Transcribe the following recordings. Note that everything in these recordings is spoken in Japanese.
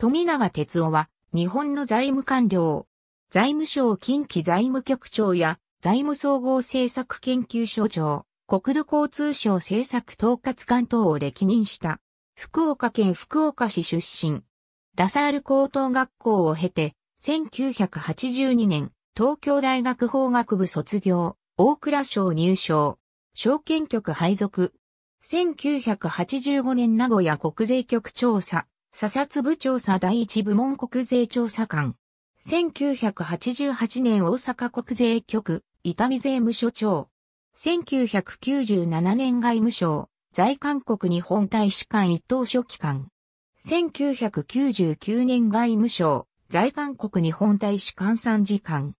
富永哲夫は、日本の財務官僚、財務省近畿財務局長や、財務総合政策研究所長、国土交通省政策統括官等を歴任した、福岡県福岡市出身、ラサール高等学校を経て、1982年、東京大学法学部卒業、大倉省入省、証券局配属、1985年名古屋国税局調査、査察部調査第一部門国税調査官。1988年大阪国税局、伊丹税務署長。1997年外務省、在韓国日本大使館一等書記官。1999年外務省、在韓国日本大使館参事官。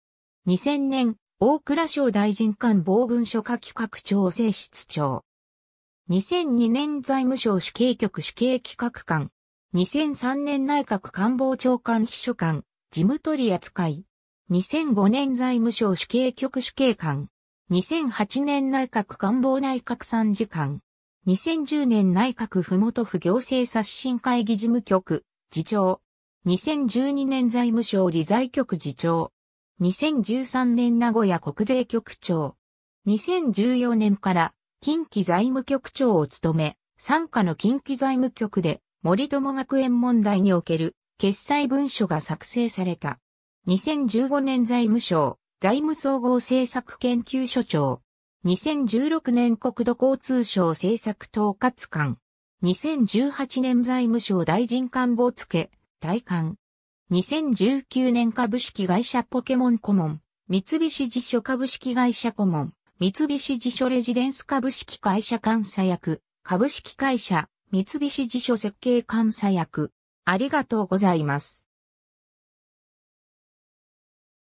2000年、大倉省大臣官防文書化企画調整室長。2002年財務省主計局主計企画官。2003年内閣官房長官秘書官、事務取扱い。2005年財務省主計局主計官。2008年内閣官房内閣参事官。2010年内閣府元府行政刷新会議事務局、次長。2012年財務省理財局次長。2013年名古屋国税局長。2014年から近畿財務局長を務め、参加の近畿財務局で森友学園問題における決裁文書が作成された。2015年財務省、財務総合政策研究所長。2016年国土交通省政策統括官。2018年財務省大臣官房付、大官。2019年株式会社ポケモン顧問。三菱辞書株式会社顧問。三菱辞書レジデンス株式会社監査役。株式会社三菱地所設計監査役。ありがとうございます。